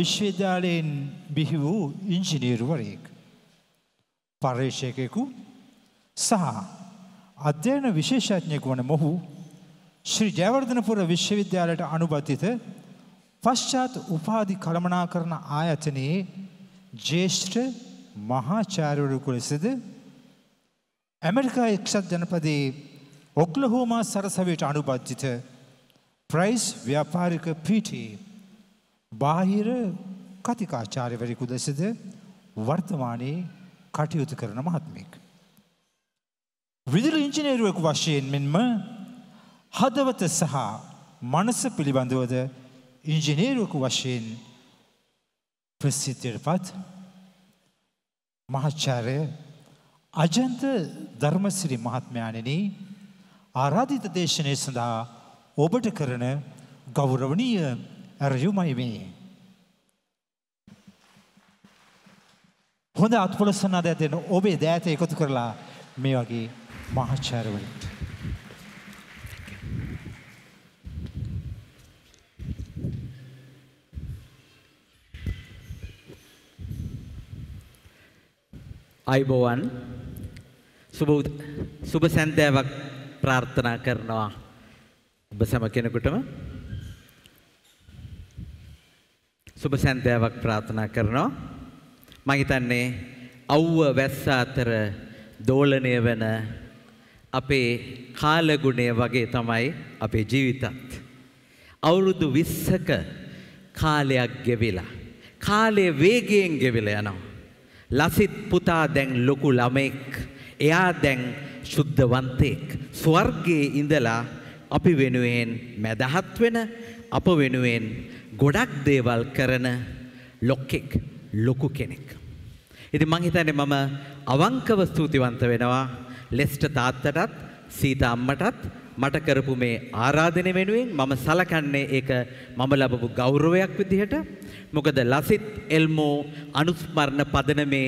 විශ්වවිද්‍යාලයෙන් බිහි වූ ඉංජිනීරුවරයෙක්. පර්යේෂකයෙකු සහ අධ්‍යයන විශේෂඥයෙකු වන මොහු ශ්‍රී ජයවර්ධනපුර විශ්වවිද්‍යාලයට අනුබතිත පශ්චාත් උපාධි කළමනා කරන ආයතනයේ ජේෂ්ඨ මහාචාර්යවරයකු ලෙසද ඇමරිකා එක්ෂත් ජනපදයේ ඔක්ලහෝමා සරසවයට අනුබද්ධිත ප්‍රයිස් ව්‍යාපාරික පීටේ බාහිර කතිකාචාර්යවරයෙකු ලෙසද වර්තමානයේ කටයුතු කරන මහත්මෙක්. විදුලි ඉංජිනේරුවෙකු වශයෙන් මෙන්ම හදවත සහ මනස පිළිබඳවද ඉංජිනේරුවකු වශයෙන් ප්‍රසිද්ධයට පත් මහච්චාරය අජන්ත ධර්මසිරි මහත්මයාණෙන ආරාධිත දේශනය සඳහා ඔබට කරන ගෞරවනීය රජුම ඉමේ. හොඳ අත්පොල සන්නදයක් දෙන ඔබේ දෑත එකතු කරලා මේ වගේ මහච්චාරවලට. අයිබෝවන් සුබ සැන්දෑවක් ප්‍රාර්ථනා කරනවා ඔබ සැම කෙනෙකුටම සුබ සැන්දෑවක් ප්‍රාර්ථනා කරනවා. මම හිතන්නේ අවුව වැස්ස අතර දෝලණය වෙන අපේ කාලගුණය වගේ තමයි අපේ ජීවිතත්. අවුරුදු 20ක කාලයක් ගෙවිලා කාලය වේගයෙන් ගෙවිලා යනවා. ලසිත් පුතා දැන් ලොකු ළමෙක්. එයා දැන් සුද්ධවන්තයෙක්. ස්වර්ගයේ ඉඳලා අපි වෙනුවෙන් මැදහත් වෙන අප වෙනුවෙන් ගොඩක් දේවල් කරන ලොක්කෙක් ලොකු කෙනෙක්. ඉති මංහිතන්නේ මම අවංකව ස්තුතිවන්ත වෙනවා ලෙස්ට තාත්තටත් සීත අම්මටත් මට කරපු මේ ආරාධනය වෙනුවෙන් මම සලකන්නේ ඒක මම ලබපු ගෞරවයක් විදිහට මොකද ලසිත් එල්මෝ අනුස්මරණ පදනමේ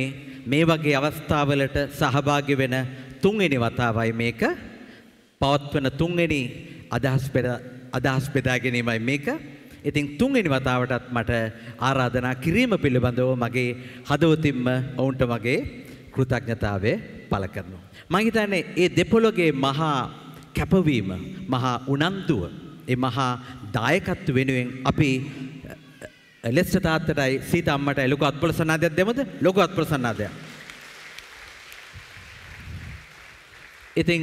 මේ වගේ අවස්ථාවලට සහභාගි වෙන තුන්වෙනි වතාවයි මේක පවත්වන තුන්වෙනි අදහස් අදහස් බෙදා ගැනීමයි මේක. ඉතින් තුන්වෙනි වතාවටත් මට ආරාධනා කිරීම පිළිබඳව මගේ හදවතින්ම ඔවුන්ට මගේ කෘතඥතාවය පළ කරනවා. මම හිතන්නේ මේ දෙපොළගේ මහා කැපවීම, මහා උනන්දුව, ඒ මහා දායකත්ව වෙනුවෙන් අපි ලෙස්ට තාත්තටයි සීත අම්මටයි ලොකු අත්පොල සන්නාදයක් දෙමුද? ලොකු අත්පොල සන්නාදයක්. ඉතින්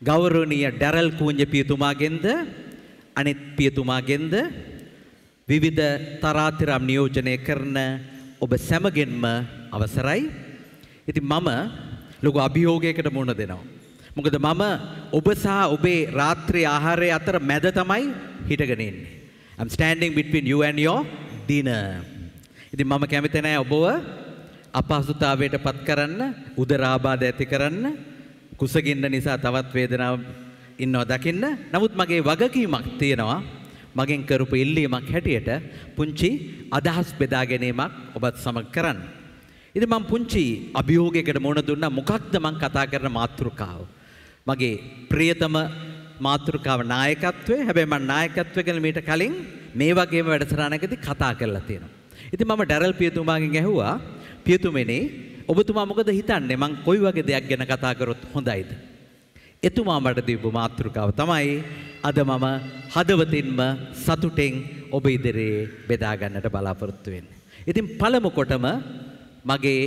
ගෞරවනීය ඩැරල් කූඤ්ඤ පියතුමාගෙන්ද අනිත් පියතුමාගෙන්ද විවිධ තරාතිරම් නියෝජනය කරන ඔබ සැමගෙන්ම අවසරයි. ඉතින් මම ලොකු අභියෝගයකට මුහුණ දෙනවා. මොකද මම ඔබ සහ ඔබේ රාත්‍රී ආහාරය අතර මැද තමයි හිටගෙන ඉන්නේ. I'm standing between you and your dinner. ඉතින් මම කැමති නැහැ ඔබව අපහසුතාවයට පත් කරන්න, උදරාබාධ ඇති කරන්න, කුසගින්න නිසා තවත් වේදනාව ඉන්නවා දකින්න. නමුත් මගේ වගකීමක් තියෙනවා. මගෙන් කරපු ඉල්ලීමක් හැටියට පුංචි අදහස් බෙදා ගැනීමක් ඔබත් සමග කරන්න. ඉතින් මම පුංචි අභියෝගයකට මුහුණ දුන්නා මොකක්ද මම කතා කරන මාතෘකාව. මගේ ප්‍රියතම මාතෘකාව නායකත්වය. හැබැයි මම නායකත්වය ගැන මීට කලින් මේ වගේම වැඩසටහනකදී කතා කරලා තියෙනවා. ඉතින් මම ඩැරල් පියතුමාගෙන් ඇහුවා පියතුමනේ ඔබතුමා මොකද හිතන්නේ මං කොයි වගේ දෙයක් ගැන කතා කරොත් හොඳයිද? එතුමා මට දීපු මාතෘකාව තමයි අද මම හදවතින්ම සතුටෙන් ඔබ ඉදිරියේ බෙදා ගන්නට බලාපොරොත්තු වෙන්නේ. ඉතින් පළමු කොටම මගේ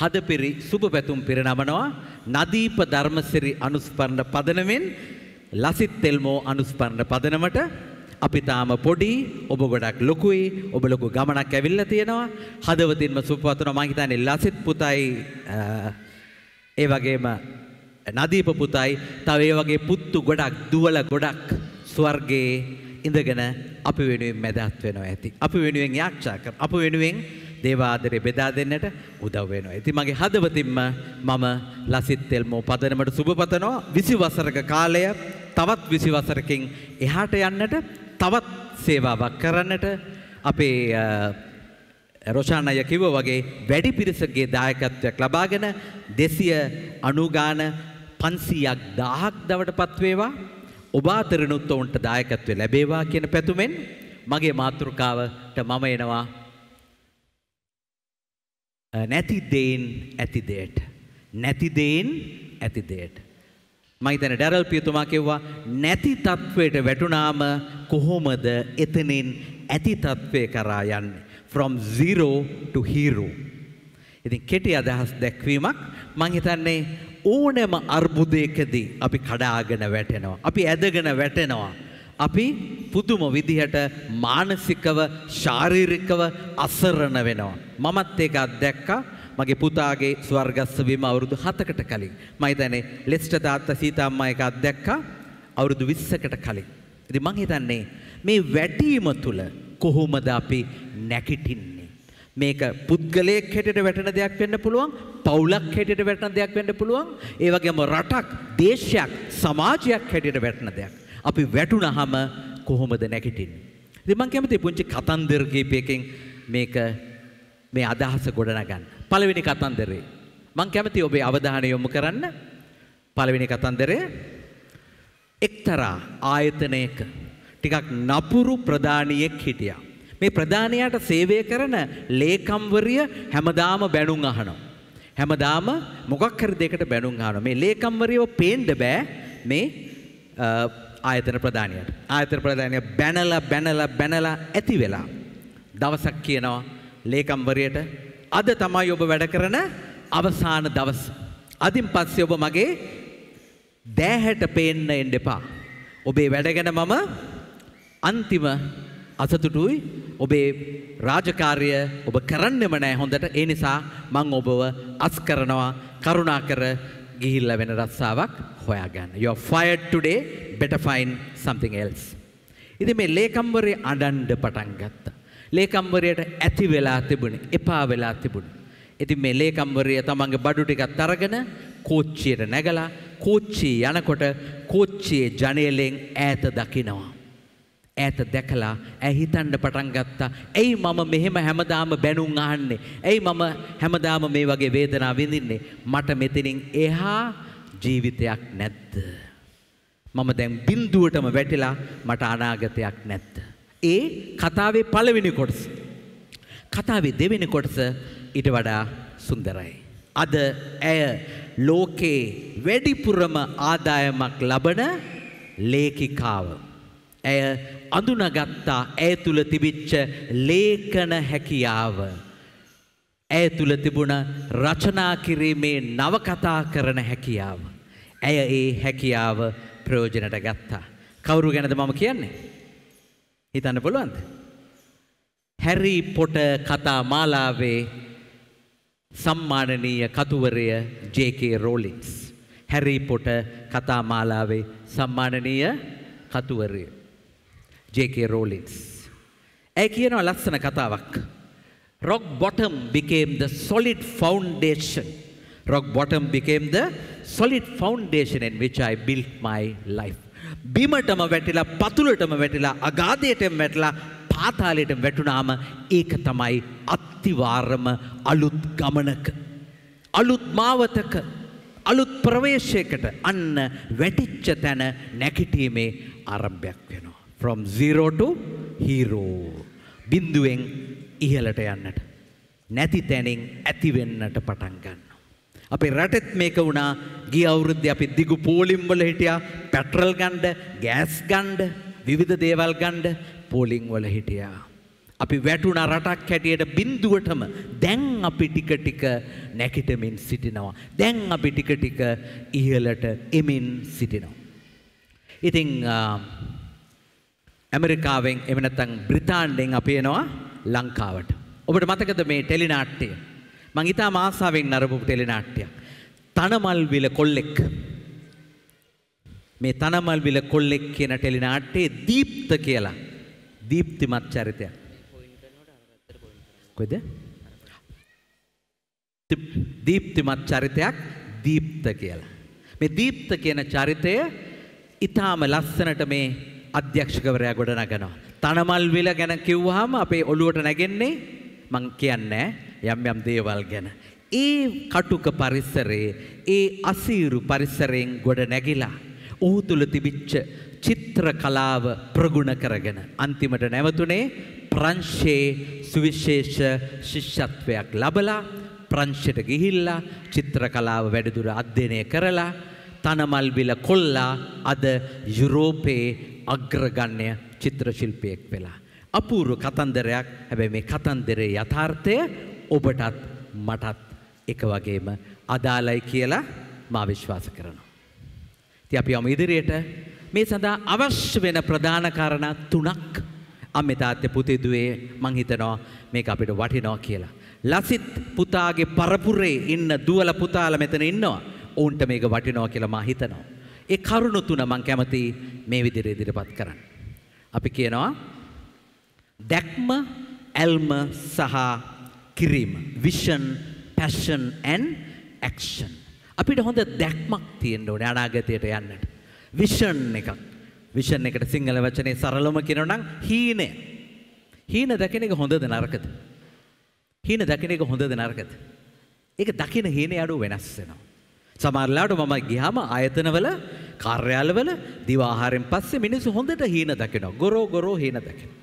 හදපිරි සුබ පැතුම් පිරිනමනවා නදීප ධර්මසිරි අනුස්පරණ පදනමෙන් ලසිත් තෙල්මෝ අනුස්පරණ පදනමට අපි තාම පොඩි ඔබ ගොඩක් ලොකුයි ඔබ ලොකු ගමනක් ඇවිල්ලා තියෙනවා හදවතින්ම සුපවතුන මං හිතන්නේ ලසිත් පුතයි ඒ වගේම නදීප පුතයි තව ඒ වගේ පුත්තු ගොඩක් දුවල ගොඩක් ස්වර්ගයේ ඉඳගෙන අපි වෙනුවෙන් මැදහත් වෙනවා ඇති අපි වෙනුවෙන් යාක්ෂා කර අපි වෙනුවෙන් දේවාදරය බෙදා දෙන්නට උදව් වෙනවා. ඉතින් මගේ හදවතින්ම මම ලසිත් තෙල්මෝ පදනමට සුබ පතනවා 20 වසරක කාලය තවත් 20 වසරකින් එහාට යන්නට තවත් සේවාවක් කරන්නට අපේ රොෂාන් අය කිව්ව වගේ වැඩි පිරිසගේ දායකත්වයක් ලබාගෙන දෙසිය අනුගාන පන්සීයක් දාහක් දවට පත්වේවා ඔබාතරනුත් ඔවුන්ට දායකත්වය ලැබේවා කියන පැතුමෙන් මගේ මාතෘකාවට මම එනවා නැති දෙයින් ඇති දෙයට නැති දෙයින් ඇති දෙයට මහිතන ඩැරල් පියතුමා කිව්වා නැති තත්ත්වයට වැටුනාම කොහොමද එතනින් ඇති තත්ත්වය කරා යන්නේ. from zero to hero. ඉතින් කෙටි අදහස් දැක්වීමක් මං හිතන්නේ ඕනෑම අර්බුදයකදී අපි කඩාගෙන වැටෙනවා. අපි ඇදගෙන වැටෙනවා. අපි පුදුම විදිහට මානසිකව ශාරීරිකව අසරණ වෙනවා. මමත් ඒක අත්දැක්කා මගේ පුතාගේ ස්වර්ගස්ස වීම අවුරුදු 7කට කලින්. මම හිතන්නේ ලෙස්ට තාත්තා සීතා අම්මා එකක් දැක්කා අවුරුදු 20කට කලින්. ඉතින් මම හිතන්නේ මේ වැටීම තුල කොහොමද අපි නැගිටින්නේ? මේක පුද්ගලයෙක් හැටියට වැටෙන දෙයක් වෙන්න පුළුවන්, පවුලක් හැටියට වැටෙන දෙයක් වෙන්න පුළුවන්, ඒ වගේම රටක්, දේශයක්, සමාජයක් හැටියට වැටෙන දෙයක්. අපි වැටුණාම කොහොමද නැගිටින්නේ? ඉතින් මම කැමතියි පුංචි කතන්දර කීපයකින් මේක මේ අදහස ගොඩනගන්න. පළවෙනි කතන්දරේ. මං කැමති ඔබේ අවධානය යොමු කරන්න පළවෙනි කතන්දරය එක්තරා ආයතනයක ටිකක් නපුරු ප්‍රධානියෙක් හිටියා. මේ ප්‍රධානයාට සේවය කරන ලේකම්වරිය හැමදාම බැනුම් අහනවා. හැමදාම මොකක් හරි දෙයකට බැනුම් අහනවා. මේ ලේකම්වරියව පේන්න බෑ මේ ආයතන ප්‍රධානියට. ආයතන ප්‍රධානිය බැනලා බැනලා බැනලා ඇති වෙලා දවසක් කියනවා ලේකම්වරියට අද තමයි ඔබ වැඩ කරන අවසාන දවස. අදින් පස්සේ ඔබ මගේ දෑහැට පේන්න එන්න එපා. ඔබේ වැඩගෙන මම අන්තිම අසතුටුයි ඔබේ රාජකාරය ඔබ කරන්නෙම නෑ හොඳට ඒ නිසා මං ඔබව අස් කරනවා කරුණාකර ගිහිල්ලා වෙන රස්සාවක් හොයාගන්න. You are fired today, better find something else. ඉතින් මේ ලේකම්වරේ අඬන්න පටන් ගත්තා. ලේකම්වරයට ඇති වෙලා තිබුණේ එපා වෙලා තිබුණේ. ඉතින් මේ ලේකම්වරය තමන්ගේ බඩු ටිකත් අරගෙන කෝච්චියට නැගලා කෝච්චිය යනකොට කෝච්චියේ ජනේලෙන් ඈත දකිනවා. ඈත දැකලා ඇ හිතන්න පටන් ගත්තා. ඇයි මම මෙහෙම හැමදාම බැනුම් අහන්නේ? ඇයි මම හැමදාම මේ වගේ වේදනාව විඳින්නේ? මට මෙතනින් එහා ජීවිතයක් නැද්ද? මම දැන් බින්දුවටම වැටිලා මට අනාගතයක් නැද්ද? ඒ කතාවේ පළවෙනි කොටස. කතාවේ දෙවෙනි කොටස ඊට වඩා සුන්දරයි. අද ඇය ලෝකේ වැඩිපුරම ආදායමක් ලබන ලේඛිකාව. ඇය අඳුනගත්තා ඇය තුල තිබිච්ච ලේඛන හැකියාව. ඇය තුල තිබුණ රචනා කිරීමේ නවකතා කරන හැකියාව. ඇය ඒ හැකියාව ප්‍රයෝජනට ගත්තා. කවුරු ගැනද මම කියන්නේ? හිතන්න පුළුවන්ද? හැරි පොට කතා මාලාවේ සම්මානනීය කතුවරය ජේ.කේ. රෝලින්ස් හැරි පොට කතා මාලාවේ සම්මානනීය කතුවරය ජේ.කේ. රෝලින්ස් ඇය කියනවා ලස්සන කතාවක් rock bottom became the solid foundation rock bottom became the solid foundation in which i built my life බිමටම වැටිලා පතුලටම වැටිලා අගාධයටම වැටලා පාතාලයට වැටුනාම ඒක තමයි අත්තිවාරම අලුත් ගමනක. අලුත් මාවතක අලුත් ප්‍රවේශයකට අන්න වැටිච්ච තැන නැකිටීමේ ආරම්භයක් වෙනවා. from zero to hero. බින්දුවෙන් ඉහළට යන්නට. නැති තැනින් ඇතිවෙන්නට පටන් ගන්න. අපේ රටෙත් මේක වුණා ගිය අවුරුද්දේ අපි දිගු පෝලිම් වල හිටියා පෙට්‍රල් ගන්න ගෑස් ගන්න විවිධ දේවල් ගන්න පෝලිම් වල හිටියා අපි වැටුණ රටක් හැටියට බින්දුවටම දැන් අපි ටික ටික නැකිටමින් සිටිනවා. දැන් අපි ටික ටික ඉහළට එමින් සිටිනවා. ඉතින් ඇමරිකාවෙන් එම නැත්නම් බ්‍රිතාන්‍යයෙන් අපි එනවා ලංකාවට. ඔබට මතකද මේ ටෙලිනාට්‍යය? මං ඉතා මාසාාවෙන් නරපු ටෙලිනාට්‍යයක්. තනමල්විල කොල්ලෙක්. මේ තනමල්විල කොල්ලෙක් කියන ටෙලිනාට්ටේ දීප්ත කියලා. දීප්තිමත් චරිතය. කොද? දීප්තිමත් චරිතයක් දීප්ත කියලා. මේ දීප්ත කියන චරිතය ඉතාම ලස්සනට මේ අධ්‍යක්ෂකවරයා ගොඩ නගනවා. තනමල්විල ගැන කිව්වහම අපේ ඔළුවට නැගෙන්නේ මං කියන්නේ යම් යම් දේවල් ගැන. ඒ කටුක පරිස්සරේ ඒ අසීරු පරිස්සරයෙන් ගොඩ නැගිලා. ඔහු තුළ තිබිච්ච චිත්‍ර කලාව ප්‍රගුණ කරගෙන. අන්තිමට නැවතුනේ ප්‍රංශයේ සුවිශේෂ ශිෂ්‍යත්වයක් ලබලා ප්‍රංශයට ගිහිල්ලා චිත්‍ර කලාව වැඩිදුර අධ්‍යයනය කරලා තනමල් බිල කොල්ලා අද යුරෝපයේ අග්‍රගණ්‍ය චිත්‍රශිල්පියෙක් වෙලා. අපූර්ව කතන්දරයක් හැබැයි මේ කතන්දරේ යථාර්ථය ඔබටත් මටත් එක වගේම අදාළයි කියලා මා විශ්වාස කරනවා. ඉතින් අපි යමු ඉදිරියට මේ සඳහා අවශ්‍ය වෙන ප්‍රධාන කාරණා තුනක් අම්මේ තාත්තේ පුතේ දුවේ මං හිතනවා මේක අපිට වටිනවා කියලා. ලසිත් පුතාගේ පරපුරේ ඉන්න දුවල පුතාලා මෙතන ඉන්නවා. ඔවුන්ට මේක වටිනවා කියලා මා හිතනවා. ඒ කරුණු තුන මං කැමති මේ විදිහට ඉදිරිපත් කරන්න. අපි කියනවා දැක්ම ඇල්ම සහ කිරීම. Vision, passion and action. අපිට හොඳ දැක්මක් තියෙන්න ඕනේ අනාගතයට යන්නට. විෂන් එකක්. විෂන් එකට සිංහල වචනේ සරලම කියනවා නම් හීනය. හීන දැකෙන එක හොඳද නරකද? හීන දැකෙන එක හොඳද නරකද? ඒක දකින හීනේ අඩුව වෙනස් වෙනවා. සමහරලාට මම ගියාම ආයතනවල කාර්යාලවල දිවාහාරයෙන් පස්සේ මිනිස්සු හොඳට හීන දකිනවා. ගොරෝ ගොරෝ හීන දකිනවා.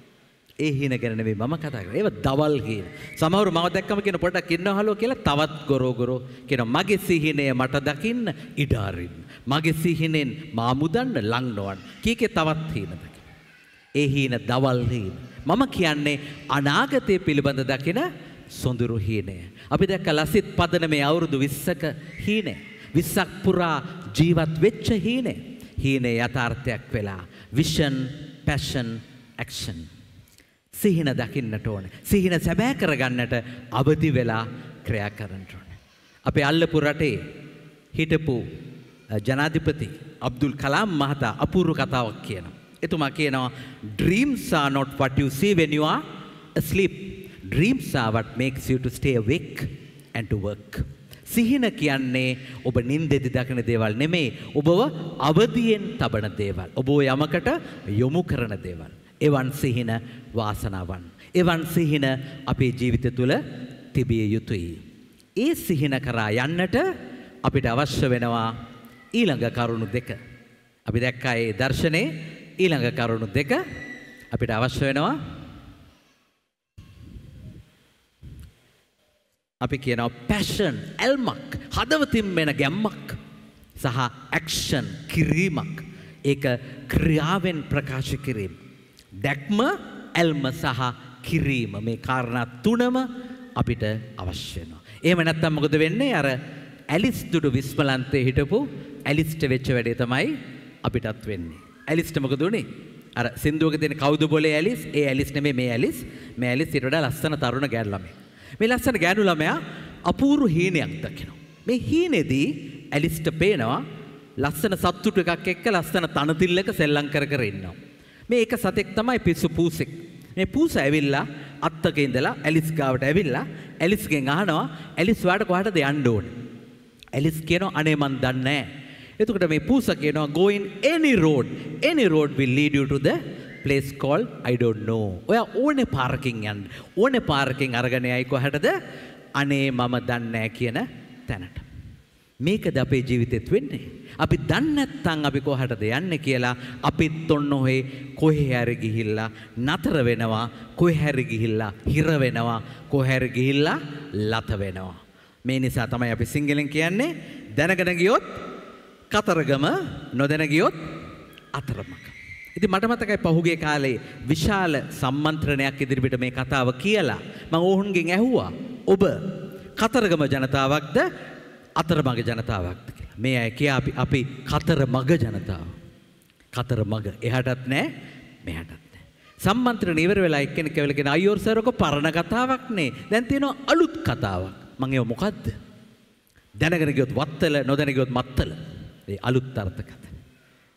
ඒ හින ගැන නෙවෙයි මම කතා කරන්නේ. ඒව දවල් හින. සමහරව මම දැක්කම කියන පොඩක් ඉන්නවහලෝ කියලා තවත් ගොරෝගොරෝ කියන මගේ සිහිනය මට දකින්න ඉඩ අරින්න. මගේ සිහිනෙන් මා මුදන්න ලං නොවන්න. කීකේ තවත් හින දකින්න. ඒ හින දවල් හින. මම කියන්නේ අනාගතය පිළිබඳ දකින සොඳුරු හීනය. අපි දැක්ක ලසිත් පදන මේ අවුරුදු 20ක හීනය. 20ක් පුරා ජීවත් වෙච්ච හීනය. හීනේ යථාර්ථයක් වෙලා විෂන්, පැෂන්, ඇක්ෂන් සිහින දකින්නට ඕන. සිහින සැබෑ කරගන්නට අවදි වෙලා ක්‍රියා කරන්නට ඕන. අපේ අල්ලපු රටේ හිටපු ජනාධිපති අබ්දුල් කලාම් මහතා අපූර්ව කතාවක් කියනවා. එතුමා කියනවා dreams are not what you see when you are asleep. Dreams are what makes you to stay awake and to work. සිහින කියන්නේ ඔබ නින්දෙදි දකින දේවල් නෙමේ ඔබව අවදියෙන් තබන දේවල්. ඔබ යමකට යොමු කරන දේවල්. එවන් සිහින වාසනාවන්. එවන් සිහින අපේ ජීවිත තුළ තිබිය යුතුයි. ඒ සිහින කරා යන්නට අපිට අවශ්‍ය වෙනවා ඊළඟ කරුණු දෙක. අපි දැක්කා ඒ දර්ශනේ ඊළඟ කරුණු දෙක අපිට අවශ්‍ය වෙනවා. අපි කියනවා පැෂන් ඇල්මක් හදවතින් වෙන ගැම්මක් සහ ඇක්ෂන් කිරීමක් ඒක ක්‍රියාවෙන් ප්‍රකාශ කිරීම දැක්ම ඇල්ම සහ කිරීම මේ කාරණා තුනම අපිට අවශ්‍ය වෙනවා. එහෙම නැත්නම් මොකද වෙන්නේ? අර ඇලිස් දුඩු විශ්මලන්තේ හිටපු ඇලිස්ට වෙච්ච වැඩේ තමයි අපිටත් වෙන්නේ. ඇලිස්ට මොකද උනේ? අර සින්දුවක තියෙන කවුද බොලේ ඇලිස්? ඒ ඇලිස් නෙමෙයි මේ ඇලිස්. මේ ඇලිස් ඊට වඩා ලස්සන තරුණ ගෑනු ළමයෙක්. මේ ලස්සන ගෑනු ළමයා අපූර්ව හීනයක් දකිනවා. මේ හීනේදී ඇලිස්ට පේනවා ලස්සන සත්තුට එකක් එක්ක ලස්සන තනතිල්ලක සෙල්ලම් කර කර ඉන්නවා. මේ එක සතෙක් තමයි පිස්සු පූසෙක්. මේ පූස ඇවිල්ලා අත්තක ඉඳලා ඇලිස් ගාවට ඇවිල්ලා ඇලිස්ගෙන් අහනවා ඇලිස් වාට කොහටද යන්න ඕනේ. ඇලිස් කියනවා අනේ මන් දන්නේ නැහැ. එතකොට මේ පූස කියනවා go in any road. Any road will lead you to the place called I don't know. ඔයා ඕනේ පාරකින් යන්න. ඕනේ පාරකින් අරගෙන යයි කොහටද? අනේ මම දන්නේ කියන තැනට. මේකද අපේ ජීවිතෙත් වෙන්නේ. අපි දන්නැත්තං අපි කොහටද යන්න කියලා අපිත් ඔන්න ඔහේ කොහෙ හැර ගිහිල්ලා නතර වෙනවා කොහෙ හැර ගිහිල්ලා හිර වෙනවා කොහෙර ගිහිල්ලා ලත වෙනවා මේ නිසා තමයි අපි සිංහලෙන් කියන්නේ දැනගෙන ගියොත් කතරගම නොදැන ගියොත් අතරමක ඉතින් මට මතකයි පහුගිය කාලේ විශාල සම්මන්ත්‍රණයක් ඉදිරිපිට මේ කතාව කියලා මම ඕහුන්ගෙන් ඇහුවා ඔබ කතරගම ජනතාවක්ද අතරමඟ ජනතාවක්ද මේ අය කිය අපි අපි කතර මග ජනතාව. කතර මග එහටත් නෑ මෙහටත්. සම්මන්ත්‍රණ ඉවර වෙලා එක්කෙනෙක් කැවිලා කියන අයියෝ සර් ඔක පරණ කතාවක් නේ. දැන් තියෙනවා අලුත් කතාවක්. මං ඒව මොකද්ද? දැනගෙන ගියොත් වත්තල නොදැන ගියොත් මත්තල. ඒ අලුත් අර්ථකත.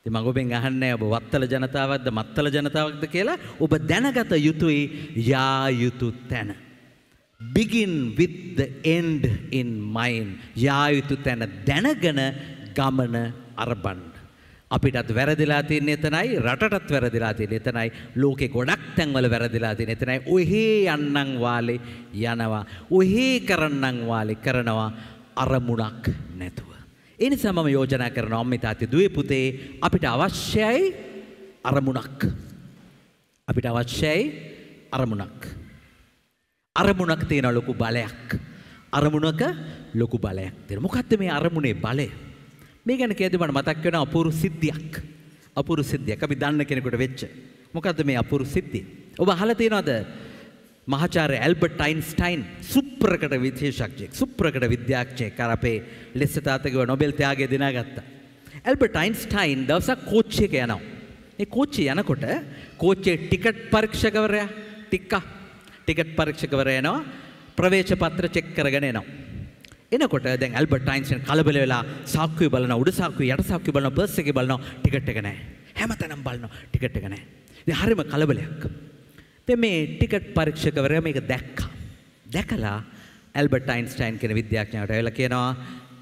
ඉතින් මම ඔබෙන් අහන්නේ ඔබ වත්තල ජනතාවක්ද මත්තල ජනතාවක්ද කියලා ඔබ දැනගත යුතුයි යා යුතු තැන. begin with the end in mind. යා යුතු තැන දැනගෙන ගමන අරබන්න. අපිටත් වැරදිලා තියෙන එතනයි රටටත් වැරදිලා තියෙන එතනයි ලෝකේ ගොඩක් තැන්වල වැරදිලා තියෙන එතනයි ඔහේ යන්නම් වාලේ යනවා ඔහේ කරන්නම් වාලේ කරනවා අරමුණක් නැතුව ඒ නිසා මම යෝජනා කරනවා අම්මිතාති දුවේ පුතේ අපිට අවශ්‍යයි අරමුණක් අපිට අවශ්‍යයි අරමුණක් අරමුණක් තියෙන ලොකු බලයක්. අරමුණක ලොකු බලයක් තියෙන. මොකද්ද මේ අරමුණේ බලය? මේ ගැන කියද්දි මට මතක් වෙන අපූර්ව සිද්ධියක්. අපූර්ව සිද්ධියක් අපි දන්න කෙනෙකුට වෙච්ච. මොකද්ද මේ අපූර්ව සිද්ධිය? ඔබ අහලා තියෙනවද? මහාචාර්ය ඇල්බර්ට් අයින්ස්ටයින් සුප්‍රකට විශේෂඥයෙක්. සුප්‍රකට විද්‍යාඥයෙක්. අර අපේ ලෙස්ස තාත්තගේ නොබෙල් ත්‍යාගය දිනාගත්තා. ඇල්බර්ට් අයින්ස්ටයින් දවසක් කෝච්චියක යනවා. මේ කෝච්චිය යනකොට කෝච්චියේ ටිකට් පරීක්ෂකවරයා ටික්කා ටිකට් පරීක්ෂකවරයනවා ප්‍රවේශ පත්‍ර චෙක් කරගෙන එනවා. එනකොට දැන් ඇල්බර්ට් අයින්ස්ටයින් කලබල වෙලා සාක්කුවේ බලන උඩ සාක්කුවේ යට සාක්කුවේ බලන බර්ස් එකේ බලන ටිකට් එක නැහැ. හැමතැනම බලනවා ටිකට් එක නැහැ. ඉතින් හරිම කලබලයක්. දැන් මේ ටිකට් පරීක්ෂකවරයා මේක දැක්කා. දැකලා ඇල්බර්ට් අයින්ස්ටයින් කියන විද්‍යාඥයාට ඇවිල්ලා කියනවා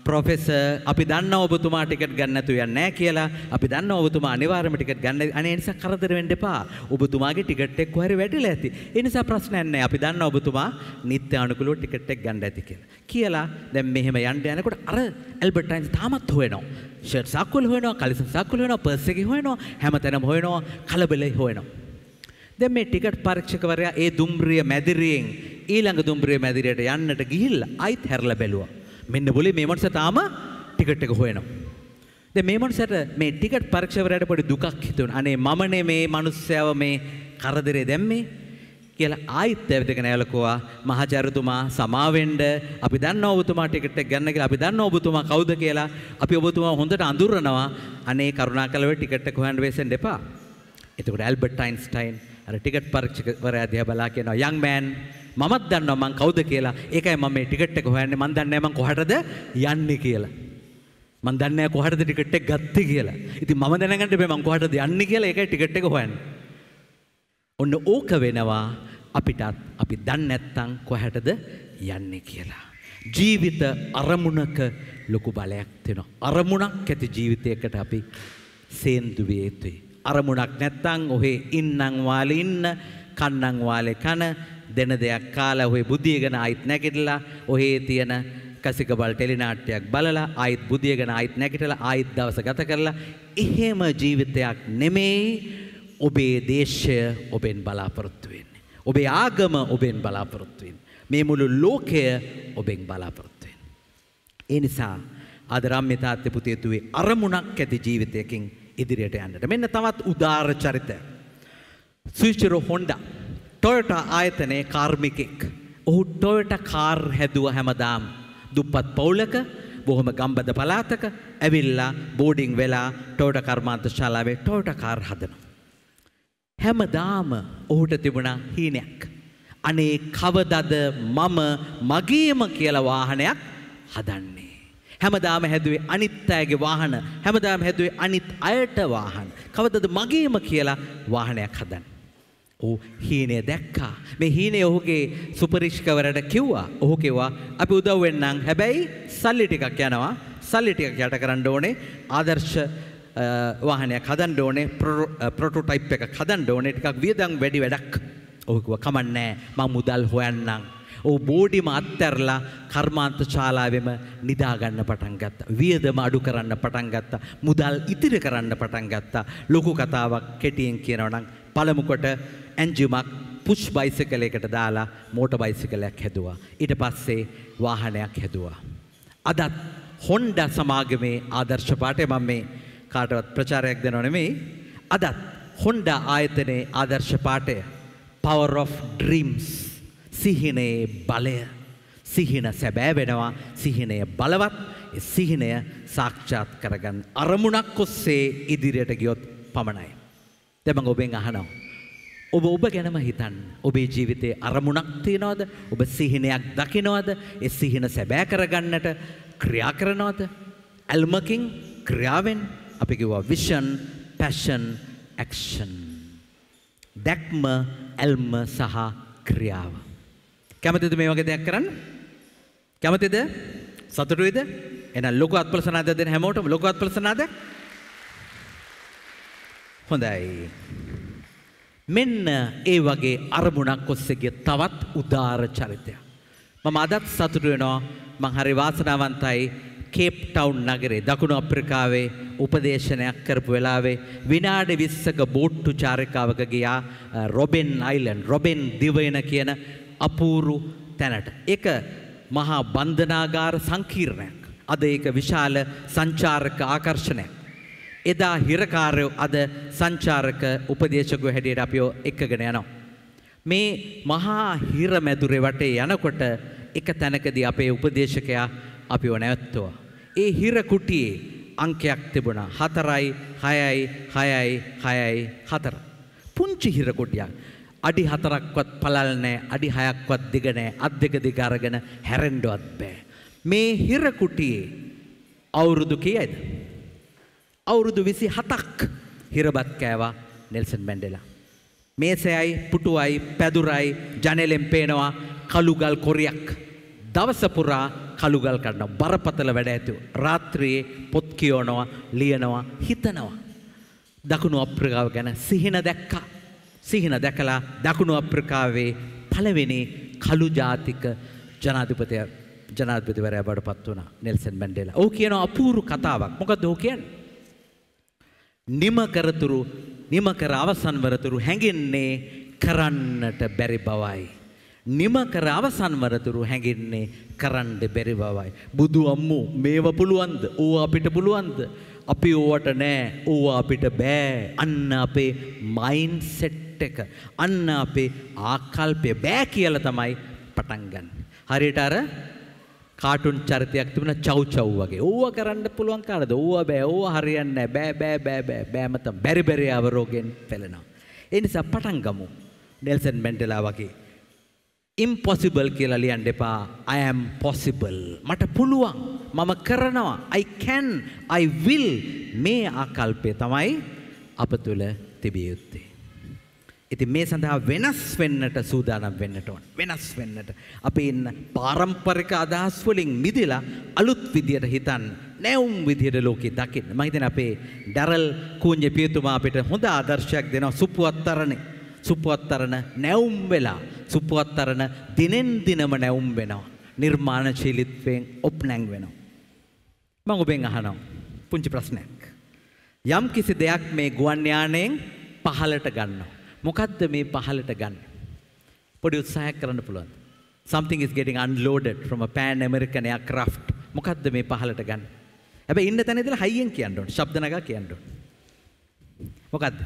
පොෆෙස අපි දන්න ඔබතුමා ටිකට් ගන්න නැතු යන්නේ නැහැ කියලා අපි දන්න ඔබතුමා අනිවාර්යයෙන්ම ටිකට් ගන්න අනේ නිසා කරදර වෙන්න එපා ඔබතුමාගේ ටිකට් එක කොහරි වැටිලා ඇති ඒ නිසා ප්‍රශ්නයක් නැහැ අපි දන්න ඔබතුමා නිත්‍ය අනුකූලව ටිකට් එක ගන්න ඇති කියලා කියලා දැන් මෙහෙම යන්න යනකොට අර ඇල්බර්ට් අයින්ස් තාමත් හොයනවා ෂර්ට් සාක්කුවල හොයනවා කලිසම් සාක්කුවල හොයනවා පර්ස් එකේ හොයනවා හැමතැනම හොයනවා කලබලේ හොයනවා දැන් මේ ටිකට් පරීක්ෂකවරයා ඒ දුම්රිය මැදිරියෙන් ඊළඟ දුම්රිය මැදිරියට යන්නට ගිහිල්ලා ආයිත් හැරලා බැලුවා මෙන්න බොලේ මේ මනුස්සයා තාම ටිකට් එක හොයනවා. දැන් මේ මනුස්සයාට මේ ටිකට් පරීක්ෂකවරයාට පොඩි දුකක් හිතුණා. අනේ මමනේ මේ මනුස්සයව මේ කරදරේ දැම්මේ කියලා ආයිත් ඇවිදගෙන ඇලකෝවා මහජරතුමා සමාවෙන්න අපි දන්නවා ඔබතුමා ටිකට් එක ගන්න කියලා අපි දන්නවා ඔබතුමා කවුද කියලා අපි ඔබතුමා හොඳට අඳුරනවා අනේ කරුණාකරව ටිකට් එක හොයන්න වෙසෙන්න එපා එතකොට ඇල්බර්ට් අයින්ස්ටයින් අර ටිකට් පරීක්ෂකවරයා දිහා බලා කියනවා young man මමත් දන්නවා මං කවුද කියලා. ඒකයි මම මේ ටිකට් එක හොයන්නේ. මං දන්නේ නැහැ මං කොහටද යන්නේ කියලා. මං දන්නේ නැහැ කොහටද ටිකට් එක ගත්තේ කියලා. ඉතින් මම දැනගන්න බෑ මං කොහටද යන්නේ කියලා. ඒකයි ටිකට් එක හොයන්නේ. ඔන්න ඕක වෙනවා අපිටත් අපි දන්නේ නැත්තම් කොහටද යන්නේ කියලා. ජීවිත අරමුණක ලොකු බලයක් තියෙනවා. අරමුණක් ඇති ජීවිතයකට අපි සේන්දු විය යුතුයි. අරමුණක් නැත්තම් ඔහේ ඉන්නන් වාලේ ඉන්න කන්නන් වාලේ කන දෙන දෙයක් කාලා ඔහේ බුද්ධිය ගැන ආයිත් නැගිටලා ඔහේ තියෙන කසිකබල් ටෙලිනාට්‍යයක් බලලා ආයිත් බුද්ධිය ගැන ආයිත් නැගිටලා ආයිත් දවස ගත කරලා එහෙම ජීවිතයක් නෙමෙයි ඔබේ දේශය ඔබෙන් බලාපොරොත්තු වෙන්නේ. ඔබේ ආගම ඔබෙන් බලාපොරොත්තු වෙන්නේ. මේ මුළු ලෝකය ඔබෙන් බලාපොරොත්තු වෙන්නේ. ඒ නිසා අද රම්ම්‍ය තාත්‍ය පුතේ තුවේ අරමුණක් ඇති ජීවිතයකින් ඉදිරියට යන්නට. මෙන්න තවත් උදාර චරිත. සුවිචිරෝ හොන්ඩා ටොයට ආයතනයේ කාර්මිකෙක්. ඔහු ටොයට කාර් හැදුව හැමදාම්. දුප්පත් පවුලක බොහොම ගම්බද පලාතක ඇවිල්ලා බෝඩිං වෙලා ටෝට කර්මාන්ත ශාලාවේ ටෝට කාර් හදන. හැමදාම ඔහුට තිබුණා හීනයක්. අනේ කවදද මම මගේම කියලා වාහනයක් හදන්නේ. හැමදාම හැදුවේ අනිත් අයගේ වාහන හැමදාම හැදුවේ අනිත් අයට වාහන. කවදද මගේම කියලා වාහනයක් හදන්නේ. ඔහු හීනය දැක්කා. මේ හීනේ ඔහුගේ සුපරිෂ්කවරට කිව්වා. ඔහු කිව්වා අපි උදව් වෙන්නම්. හැබැයි සල්ලි ටිකක් යනවා. සල්ලි ටිකක් යට කරන්න ඕනේ. ආදර්ශ වාහනයක් හදන්න ඕනේ. ප්‍රොටෝටයිප් එකක් හදන්න ඕනේ. ටිකක් වියදම් වැඩි වැඩක්. ඔහු කිව්වා කමන්නේ මම මුදල් හොයන්නම්. ඔහු බෝඩිම අත්තරලා කර්මාන්ත ශාලාවෙම නිදාගන්න පටන් ගත්තා. වියදම අඩු කරන්න පටන් ගත්තා. මුදල් ඉතිරි කරන්න පටන් ගත්තා. ලොකු කතාවක් කෙටියෙන් කියනවා නම් පළමු කොට ඇන්ජුමක් පුෂ් බයිසිකලයකට දාලා මෝට බයිසිකලයක් හැදවා. ඊට පස්සේ වාහනයක් හැදවා. අදත් හොන්ඩ සමාගමේ ආදර්ශපාටය මම මේ කාටවත් ප්‍රචාරයක් දෙනව නෙමෙයි. අදත් හොන්ඩ ආයතනයේ ආදර්ශපාටය Power of Dreams සිහිනේ බලය සිහින සැබෑ වෙනවා සිහිනය බලවත් සිහිනය සාක්ෂාත් කරගන්න අරමුණක් ඔස්සේ ඉදිරියට ගියොත් පමණයි. දෙමඟ ඔබෙන් අහනවා. ඔබ ඔබ ගැනම හිතන්න. ඔබේ ජීවිතයේ අරමුණක් තියනවද? ඔබ සිහිනයක් දකිනවද? ඒ සිහින සැබෑ කරගන්නට ක්‍රියා කරනවද? ඇල්මකින් ක්‍රියාවෙන් අපි කිව්වා විෂන්, පැෂන්, ඇක්ෂන්. දැක්ම, ඇල්ම සහ ක්‍රියාව. කැමතිද මේ වගේ දෙයක් කරන්න? කැමතිද? සතුටු වෙද? එහෙනම් ලොකු අත්පලසනාදයක් දෙන හැමෝටම ලොකු අත්පලසනාදයක්? හොඳයි. මෙන්න ඒ වගේ අරමුණක් ඔස්සේගේ තවත් උදාර චරිතයක්. මම අදත් සතුටු වෙනවා මං හරි වාසනාවන්තයි කේප් ටවුන් නගරේ දකුණු අප්‍රිකාවේ උපදේශනයක් කරපු වෙලාවේ විනාඩි 20ක බෝට්ටු චාරිකාවක ගියා රොබෙන් අයිලන්ඩ් රොබෙන් දිවයින කියන අපූරු තැනට. ඒක මහා බන්ධනාගාර සංකීර්ණයක්. අද ඒක විශාල සංචාරක ආකර්ෂණයක්. එදා හිරකාරයෝ අද සංචාරක උපදේශකයෝ හැටියට අපිව එක්කගෙන යනවා. මේ මහා හිර මැදුරේ වටේ යනකොට එක තැනකදී අපේ උපදේශකයා අපිව නැවැත්තුවා. ඒ හිර කුටියේ අංකයක් තිබුණා. 4යි 6යි 6යි 6යි 4. පුංචි හිර කුටියක්. අඩි 4ක්වත් පළල් නැහැ. අඩි 6ක්වත් දිග නැහැ. අත් දෙක දිග අරගෙන හැරෙන්නවත් බෑ. මේ හිර කුටියේ අවුරුදු කීයද? අවුරුදු විසි හතක් හිරබත් කෑවා නෙල්සන් මැන්ඩෙලා. මේසයයි පුටුවයි පැදුරයි ජනෙලෙන් පේනවා කළුගල් කොරියක්. දවසපුරා කළුගල් කන්න බරපතල වැඩ ඇතු. රාත්‍රයේ පොත් කියෝනවා ලියනවා හිතනවා. දකුණු අප්‍රිකාව ගැන සිහින දැක්කා. සිහින දැකලා දකුණු අප්‍රිකාවේ පළවෙනි කළු ජාතික ජනාධිපතිය ජනාධිපතිවරයා බවට පත් වුණා නෙල්සන් මැන්ඩෙලා. ඔහු කියන අපූරු කතාවක්. මොකද ඔහු කියන්නේ? නිම කරතුරු නිම කර අවසන් වරතුරු හැඟෙන්නේ කරන්නට බැරි බවයි. නිම කර අවසන් වරතුරු හැඟෙන්නේ කරන්න බැරි බවයි. බුදු අම්මු මේව පුළුවන්ද? ඕව අපිට පුළුවන්ද? අපි ඕවට නෑ. ඕව අපිට බෑ. අන්න අපේ මයින්ඩ් සෙට් එක. අන්න අපේ ආකල්පය බෑ කියලා තමයි පටන් ගන්න. හරියට අර කාටුන් චරිතයක් තිබුණ චව් චව් වගේ. ඕව කරන්න පුළුවන් කාටද? ඕව බෑ. ඕව හරියන්නේ නැහැ. බෑ බෑ බෑ බෑ බෑම තම බැරි බැරි අවරෝගෙන් පෙළෙනවා. ඒ නිසා පටන් ගමු. නෙල්සන් මැන්ඩෙලා වගේ. impossible කියලා ලියන්න එපා. I am possible. මට පුළුවන්. මම කරනවා. I can. I will. මේ ආකල්පය තමයි අප තුළ තිබිය යුත්තේ. ඉතින් මේ සඳහා වෙනස් වෙන්නට සූදානම් වෙන්නට ඕන. වෙනස් වෙන්නට. අපි ඉන්න පාරම්පරික අදහස් වලින් මිදලා අලුත් විදියට හිතන්න, නැවුම් විදියට ලෝකේ දකින්න. මම හිතන්නේ අපේ ඩරල් කූඤ්ඤ පියතුමා අපිට හොඳ ආදර්ශයක් දෙනවා සුපුවත්තරණේ. සුපුවත්තරණ නැවුම් වෙලා, සුපුවත්තරණ දිනෙන් දිනම නැවුම් වෙනවා. නිර්මාණශීලීත්වයෙන් ඔප්නැංග වෙනවා. මම ඔබෙන් අහනවා පුංචි ප්‍රශ්නයක්. යම් කිසි දෙයක් මේ ගුවන් යානයෙන් පහලට ගන්නවා. මොකද්ද මේ පහලට ගන්න? පොඩි උත්සාහයක් කරන්න පුළුවන්. Something is getting unloaded from a pan American aircraft. මොකද්ද මේ පහලට ගන්න? හැබැයි ඉන්න තැන ඉඳලා හයියෙන් කියන්න ඕනේ. ශබ්ද නගා කියන්න ඕනේ. මොකද්ද?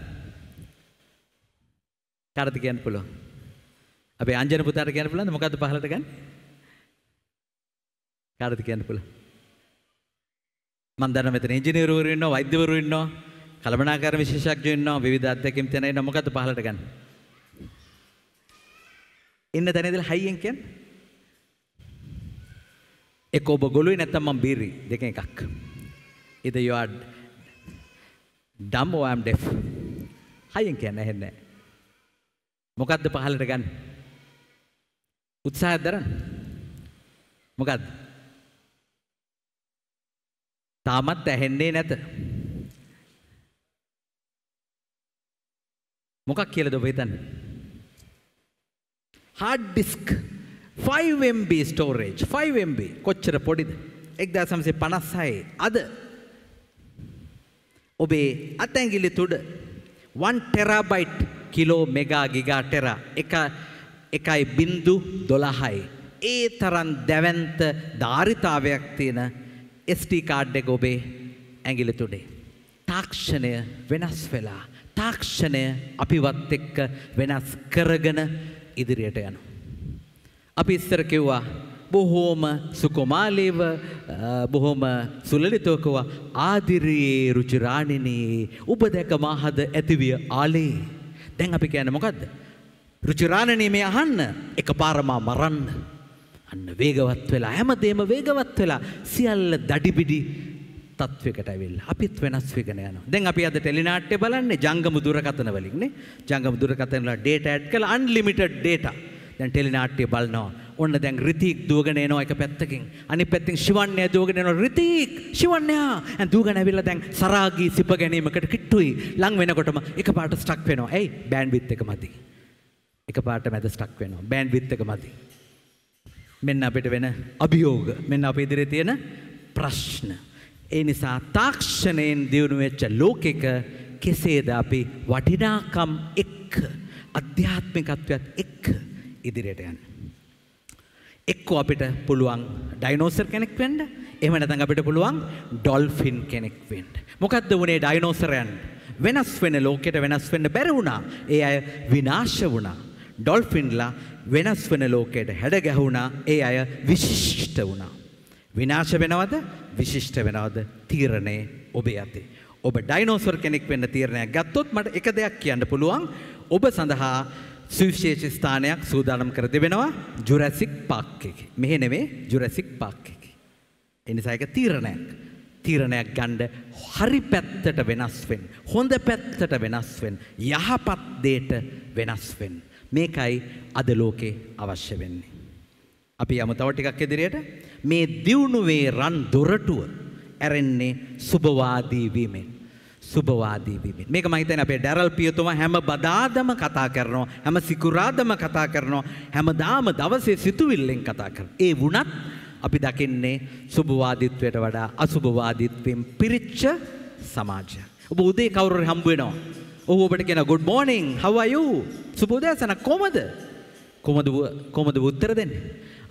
කාටද කියන්න පුළුවන්? අපේ අංජන පුතාට කියන්න පුළුවන්ද මොකද්ද පහලට ගන්න? කාටද කියන්න පුළුවන්? මම දන්නවා මෙතන ඉංජිනේරුවරු ඉන්නවා, වෛද්‍යවරු ඉන්නවා. කළමනාකාර විශේෂඥයෝ ඉන්නවා විවිධ අත්දැකීම් තියෙන අය මොකද්ද පහලට ගන්න. ඉන්න තැන ඉඳලා හයියෙන් කියන්නේ. එක්ක ඔබ ගොළුයි නැත්නම් මම බීරි දෙකෙන් එකක්. either you are dumb or I'm deaf. හයියෙන් කියන්නේ නැහැ. මොකද්ද පහලට ගන්න? උත්සාහය දරන්න. මොකද්ද? තාමත් ඇහෙන්නේ නැත. මොකක් කියලද ඔබ හිතන්නේ? hard disk 5 MB storage 5 MB කොච්චර පොඩිද? 1956 අද ඔබේ අතැඟිලි තුඩ 1 terabyte kilo mega giga tera එක එකයි බින්දු දොළහයි ඒ තරන් දැවන්ත ධාරිතාවයක් තියෙන SD කාඩ් එක ඔබේ ඇඟිලි තුඩේ තාක්ෂණය වෙනස් වෙලා තාක්ෂණය අපිවත් එක්ක වෙනස් කරගෙන ඉදිරියට යන. අපි ඉස්සර කිව්වා බොහෝම සුකුමාලීව බොහොම සුලලිතෝකව ආදිරයේ රුචිරාණිනී උබ දැක මහද ඇතිවිය ආලේ. දැන් අපි කියන මොකක්ද. රුචිරාණනී මේ අහන්න එක පාරමා මරන්න. අන්න වේගවත් වෙලා හැම දේම වේගවත් වෙලා සියල්ල දඩිබිඩි තත්වයකට ඇවිල්ලා අපිත් වෙනස් වෙගෙන යනවා. දැන් අපි අද ටෙලිනාට්‍ය බලන්නේ ජංගම දුරකථන වලින්නේ. ජංගම දුරකථන වල data add කරලා unlimited data. දැන් ටෙලිනාට්‍ය බලනවා. ඔන්න දැන් රිතීක් දුවගෙන එනවා එක පැත්තකින්. අනිත් පැත්තෙන් ශිවන්‍ය දුවගෙන එනවා රිතීක් ශිවන්‍ය. දැන් දුවගෙන ඇවිල්ලා දැන් සරාගී සිප ගැනීමකට කිට්ටුයි. ලං වෙනකොටම එකපාරට ස්ටක් වෙනවා. ඇයි? බෑන්ඩ්විත් එක මදි. එකපාරට මැද ස්ටක් වෙනවා. බෑන්ඩ්විත් එක මදි. මෙන්න අපිට වෙන අභියෝග. මෙන්න අපේ ඉදිරියේ තියෙන ප්‍රශ්න. ඒ නිසා තාක්ෂණයෙන් දියුණු වෙච්ච ලෝකෙක කෙසේද අපි වටිනාකම් එක්ක අධ්‍යාත්මිකත්වයක් එක්ක ඉදිරියට යන්න. එක්කෝ අපිට පුළුවන් ඩයිනෝසර් කෙනෙක් වෙන්න. එහෙම නැත්නම් අපිට පුළුවන් ඩොල්ෆින් කෙනෙක් වෙන්න. මොකද්ද වුනේ ඩයිනෝසරයන්? වෙනස් වෙන ලෝකයට වෙනස් වෙන්න බැරි වුණා. ඒ අය විනාශ වුණා. ඩොල්ෆින්ලා වෙනස් වෙන ලෝකයට හැඩ ගැහුණා. ඒ අය විශිෂ්ට වුණා. විනාශ වෙනවද? විශිෂ්ට වෙනවද තීරණේ ඔබේ ඇතේ. ඔබ ඩයිනෝසර් කෙනෙක් වෙන්න තීරණයක් ගත්තොත් මට එක දෙයක් කියන්න පුළුවන් ඔබ සඳහා සුවිශේෂ ස්ථානයක් සූදානම් කර දෙවෙනවා ජුරැසික් පාක් එක. මෙහෙ නෙවේ ජුරැසික් පාක් එක. එනිසා එක තීරණයක්. තීරණයක් ගන්න හරි පැත්තට වෙනස් වෙන්න. හොඳ පැත්තට වෙනස් වෙන්න. යහපත් දෙයට වෙනස් වෙන්න. මේකයි අද ලෝකේ අවශ්‍ය වෙන්නේ. අපි යමු තව ටිකක් ඉදිරියට මේ දියුණුවේ රන් දොරටුව ඇරෙන්නේ සුබවාදී වීමෙන් සුබවාදී වීමෙන් මේක මම හිතන්නේ අපේ ඩැරල් පියතුමා හැම බදාදම කතා කරනවා හැම සිකුරාදම කතා කරනවා හැමදාම දවසේ සිතුවිල්ලෙන් කතා කරනවා ඒ වුණත් අපි දකින්නේ සුබවාදීත්වයට වඩා අසුබවාදීත්වයෙන් පිරිච්ච සමාජය ඔබ උදේ කවුරුහරි හම්බ වෙනවා ඔහු ඔබට කියනවා good morning how are you සුබ උදෑසන කොහමද කොහමද කොහමද උත්තර දෙන්නේ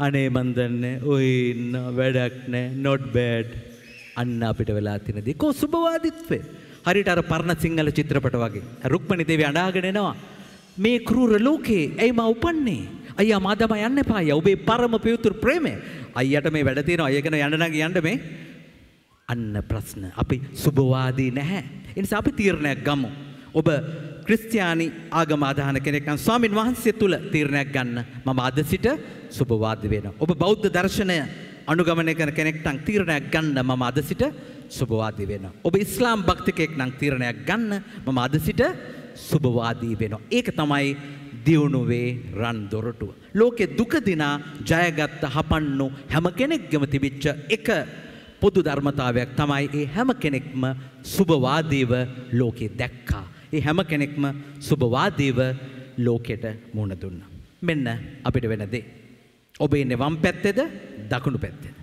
අනේ මන් දන්නේ ඔය ඉන්න වැඩක් නෑ not bad අන්න අපිට වෙලා තියෙන දේ කොසුබවාදීත්වය හරියට අර පරණ සිංහල චිත්‍රපට වගේ රුක්මනි දේවිය අඬාගෙන එනවා මේ ක්‍රූර ලෝකේ ඇයි මා උපන්නේ අයියා මා දම යන්න එපා අයියා ඔබේ පරම පියුතුරු ප්‍රේමය අයියට මේ වැඩ තියෙනවා අයියගෙන යන්න නම් යන්න මේ අන්න ප්‍රශ්න අපි සුබවාදී නැහැ ඒ නිසා අපි තීරණයක් ගමු ඔබ ක්‍රිස්තියානි ආගම ආදාහන කෙනෙක් නම් ස්වාමින් වහන්සේ තුල තීරණයක් ගන්න මම අද සිට සුභවාද වෙන. ඔබ බෞද්ධ දර්ශනය අනුගමනය කරන කෙනෙක් නම් තීරණයක් ගන්න මම අද සිට සුභවාදී වෙනවා. ඔබ ඉස්ලාම් භක්තිකයෙක් නම් තීරණයක් ගන්න මම අද සිට සුභවාදී වෙනවා. ඒක තමයි දියුණුවේ රන් දොරටුව. ලෝකෙ දුක දිනා ජයගත්ත හපන්නු හැම කෙනෙක්ගෙම තිබිච්ච එක පොදු ධර්මතාවයක් තමයි ඒ හැම කෙනෙක්ම සුභවාදීව ලෝකේ දැක්කා. ඒ හැම කෙනෙක්ම සුභවාදීව ලෝකෙට මුණ දුන්නා. මෙන්න අපිට වෙන දේ. ඔබ ඉන්නේ වම් පැත්තේද දකුණු පැත්තේද?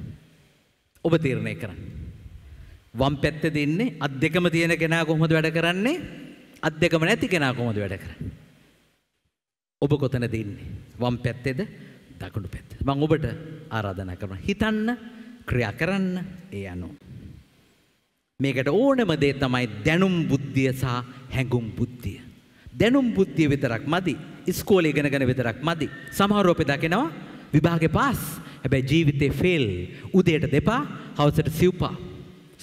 ඔබ තීරණය කරන්න. වම් පැත්තේද ඉන්නේ අත් දෙකම තියෙන කෙනා කොහොමද වැඩ කරන්නේ? අත් දෙකම නැති කෙනා කොහොමද වැඩ කරන්නේ? ඔබ කොතනද ඉන්නේ? වම් පැත්තේද දකුණු පැත්තේද? මම ඔබට ආරාධනා කරනවා හිතන්න, ක්‍රියා කරන්න ඒ අනුව. මේකට ඕනම දේ තමයි දැනුම් බුද්ධිය සහ හැඟුම් බුද්ධිය. දැනුම් බුද්ධිය විතරක් මදි. ඉස්කෝලේ ඉගෙනගෙන විතරක් මදි. සමහරව අපි දකිනවා විභාග පාස් හැබැයි ජීවිතේ ෆෙල් උදේට දෙපා හවසට සිව්පා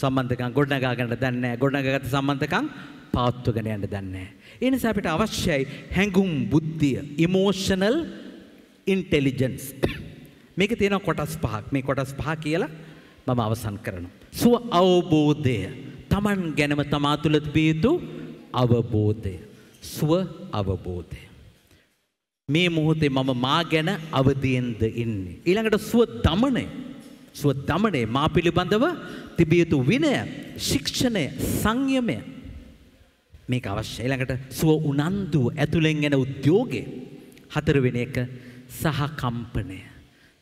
සම්බන්ධකම් ගොඩනගා ගන්න දන්නේ ගොඩනගාගත සම්බන්ධකම් පවත්වගෙන යන්න දන්නේ ඒ නිසා අපිට අවශ්‍යයි හැඟුම් බුද්ධිය ඉමෝෂනල් ඉන්ටෙලිජන්ස් මේක තියෙන කොටස් පහක් මේ කොටස් පහ කියලා මම අවසන් කරනවා සුව අවබෝධය Taman ගැනම තමා තුළ තිබිය යුතු අවබෝධය සුව අවබෝධය මේ මුහොතේ මම මා ගැන අවදියෙන්ද ඉන්නේ. ඊළඟට සුව දමනය. සුව දමනය මා පිළිබඳව තිබිය යුතු විනය, ශික්ෂණය, සංයමය. මේක අවශ්‍යයි. ඊළඟට සුව උනන්දුව ඇතුලෙන් එන උද්‍යෝගය. හතරවෙනි එක සහකම්පනය.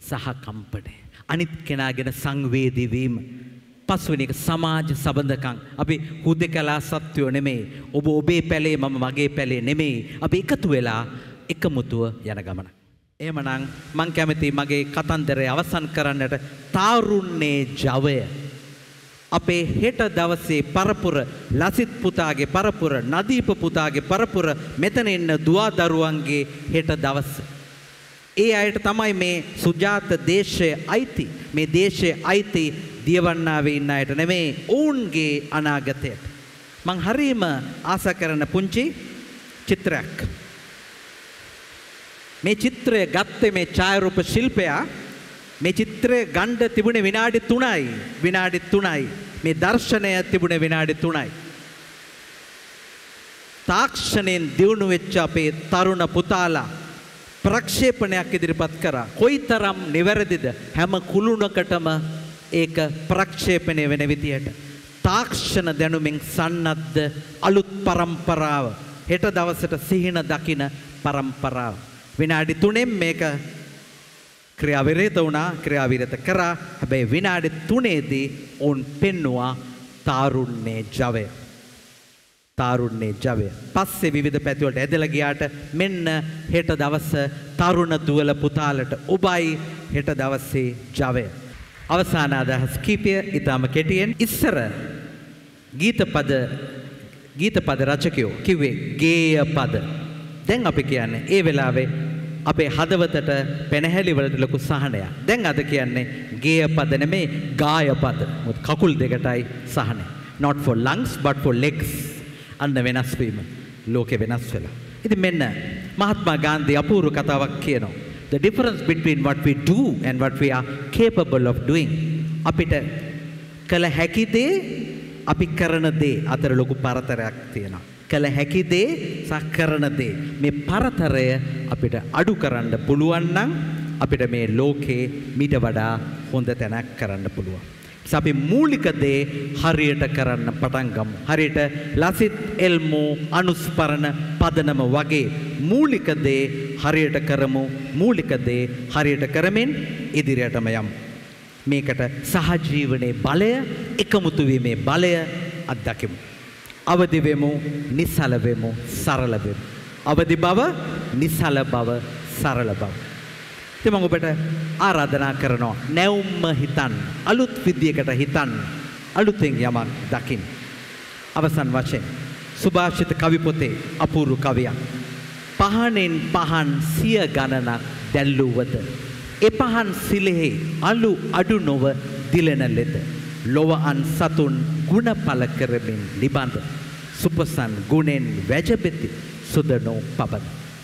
සහකම්පනය. අනිත් කෙනා ගැන සංවේදී වීම. පස්වෙනි එක සමාජ සබඳකම්. අපි හුදෙකලා සත්වයෝ නෙමෙයි. ඔබ ඔබේ පැලේ මම මගේ පැලේ නෙමෙයි. අපි එකතු වෙලා එකමුතුව යන ගමන. එහෙමනම් මං කැමති මගේ කතන්දරය අවසන් කරන්නට තාරුන්නේ ජවය අපේ හෙට දවසේ පරපුර ලසිත් පුතාගේ පරපුර නදීප පුතාගේ පරපුර මෙතන එන්න දුවා දරුවන්ගේ හෙට දවස. ඒ අයට තමයි මේ සුජාත දේශය අයිති. මේ දේශය අයිති දියවන්නාවේ ඉන්න අයට නෙමේ ඔවුන්ගේ අනාගතයට. මං හරීම ආස කරන පුංචි චිත්‍රයක්. මේ චිත්‍රය ගත්තේ මේ ඡායරූප ශිල්පයා මේ චිත්‍රය ගණ්ඩ තිබුණේ විනාඩි 3යි විනාඩි 3යි මේ දර්ශනය තිබුණේ විනාඩි 3යි තාක්ෂණයෙන් දියුණු වෙච්ච අපේ තරුණ පුතාලා ප්‍රක්ෂේපණයක් ඉදිරිපත් කරා කොයිතරම් නිවැරදිද හැම කුළුණකටම ඒක ප්‍රක්ෂේපණය වෙන විදියට තාක්ෂණ දැනුමින් සන්නද්ධ අලුත් පරම්පරාව හෙට දවසට සිහින දකින පරම්පරාව විනාඩි තුනෙන් මේක ක්‍රියාවිරත වුණා ක්‍රියාවිරත කරා හැබැයි විනාඩි තුනේදී ඔවුන් පෙන්නවා තාරුන්නේ ජවය. තාරුන්නේ ජවය. පස්සේ විවිධ පැතිවලට ඇදලා ගියාට මෙන්න හෙට දවස තරුණ දුවල පුතාලට ඔබයි හෙට දවසේ ජවය. අවසාන අදහස් කීපය ඊටම කෙටියෙන් ඉස්සර ගීතපද ගීතපද රචකයෝ කිව්වේ ගේය පද. දැන් අපි කියන්නේ ඒ වෙලාවේ අපේ හදවතට පැනහැලිවලට ලොකු සහනයක්. දැන් අද කියන්නේ ගේයපද නෙමේ ගායපද. මොකද කකුල් දෙකටයි සහනය. not for lungs but for legs. අන්න වෙනස් වීම. ලෝකේ වෙනස් වෙලා. ඉතින් මෙන්න මහත්මා ගාන්ධි අපූර්ව කතාවක් කියනවා. The difference between what we do and what we are capable of doing. අපිට කළ හැකි දේ අපි කරන දේ අතර ලොකු පරතරයක් තියෙනවා. කළ හැකි දේ සහ කරන දේ මේ පරතරය අපිට අඩු කරන්න පුළුවන් නම් අපිට මේ ලෝකේ මීට වඩා හොඳ තැනක් කරන්න පුළුවන්. අපි මූලික දේ හරියට කරන්න පටන් ගමු. හරියට ලසිත් එල්මෝ අනුස්පරණ පදනම වගේ මූලික දේ හරියට කරමු. මූලික දේ හරියට කරමින් ඉදිරියටම යමු. මේකට සහජීවනයේ බලය එකමුතු වීමේ බලය අත්දකිමු. අවදි වෙමු, නිසල වෙමු, සරල වෙමු. අවදි බව, නිසල බව, සරල බව. ඉතින් මම ඔබට ආරාධනා කරනවා නැවුම්ම හිතන්න, අලුත් විදියකට හිතන්න, අලුතෙන් යමක් දකින්න. අවසන් වශයෙන් සුභාෂිත කවි පොතේ අපූර්ව කවියක්. පහනෙන් පහන් සිය ගණනක් දැල්ලුවද, එපහන් සිලෙහි අලු අඩු නොව දිලෙන ලෙද. ලොවઅන් සතුන් ගුණඵල කරමින් නිබඳ. සුපසන් ගුණෙන් වැජබෙති සුදනෝ පබන.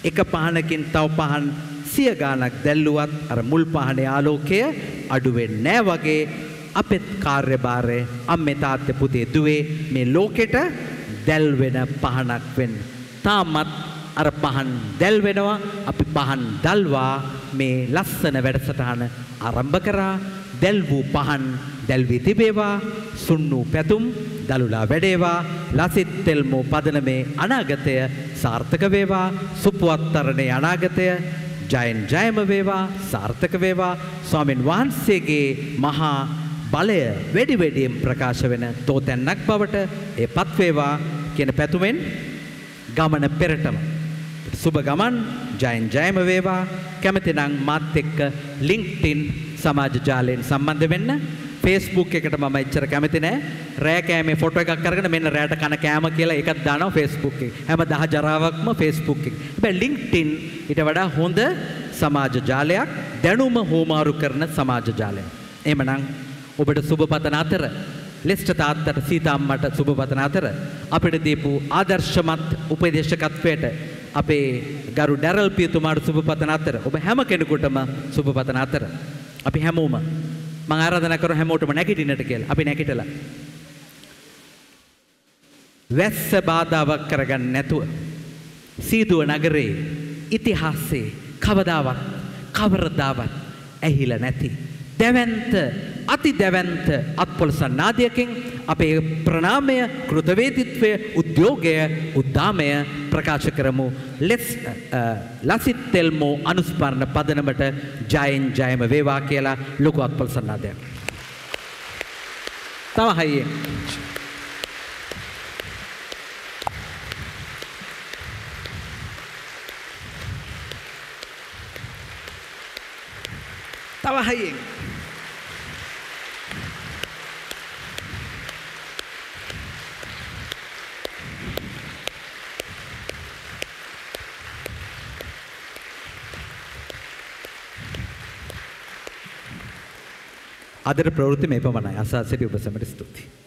එක පහනකින් තව පහන් සියගානක් දැල්ලුවත් අර මුල් පහනේ ආලෝකය අඩුවෙන් නෑ වගේ අපෙත් කාර්යභාරය අම්මේ තාත්තේ පුතේ දුවේ මේ ලෝකෙට දැල්වෙන පහනක් වෙන්න. තාමත් අර පහන් දැල්වෙනවා අපි පහන් දැල්වා මේ ලස්සන වැඩසටහන ආරම්භ කරා දැල් වූ පහන් දැල් වී තිබේවා සුන් වූ පැතුම් දළුලා වැඩේවා ලසිත් තෙල්මෝ පදනමේ අනාගතය සාර්ථක වේවා සුපුවත්තරණේ අනාගතය ජයෙන් ජයම වේවා සාර්ථක වේවා ස්වාමින් වහන්සේගේ මහා බලය වැඩි වැඩියෙන් ප්‍රකාශ වෙන තෝතැන්නක් බවට ඒ පත්වේවා කියන පැතුමෙන් ගමන පෙරටම සුබ ගමන් ජයෙන් ජයම වේවා කැමතිනම් මාත් එක්ක ලින්ක්ඩ්ඉන් සමාජ ජාලයෙන් සම්බන්ධ වෙන්න ෆේස්බුක් එකට මම එච්චර කැමති නෑ රෑ කෑමේ ෆොටෝ එකක් අරගෙන මෙන්න රෑට කන කෑම කියලා එකක් දානවා ෆේස්බුක් එකේ හැම දහ ජරාවක්ම ෆේස්බුක් එකේ හැබැයි ලින්ක්ඩ්ඉන් ඊට වඩා හොඳ සමාජ ජාලයක් දැනුම හෝමාරු කරන සමාජ ජාලයක් එහෙමනම් ඔබට සුබපතන අතර ලෙස්ට තාත්තට සීතාම්මට සුබපතන අතර අපිට දීපු ආදර්ශමත් උපදේශකත්වයට අපේ ගරු ඩැරල් පියතුමාට සුබපතන අතර ඔබ හැම කෙනෙකුටම සුබපතන අතර අපි හැමෝම මං ආරාධනා කරන හැමෝටම නැගිටින්නට කියලා. අපි නැගිටලා. වැස්ස බාධාවක් කරගන්න නැතුව සීදුව නගරේ ඉතිහාසයේ කවදාවත් කවරදාවත් ඇහිලා නැති දැවැන්ත අති දැවන්ත අත්පොළ සන්නාධයකින් අපේ ප්‍රනාමය කෘතවේදිත්වය උද්‍යෝගය උද්දාමය ප්‍රකාශ කරමු ලෙස් ලසිත් තෙල්මෝ අනුස්පරණ පදනමට ජයෙන් ජයම වේවා කියලා ලොකු අත්පොළ සන්නාධයක්. තව හයියේ. තව හයියෙන්. අදර ප්‍රවෘත්ති මේ පමණයි අසා සිටි ඔබ සැමට ස්තුතියි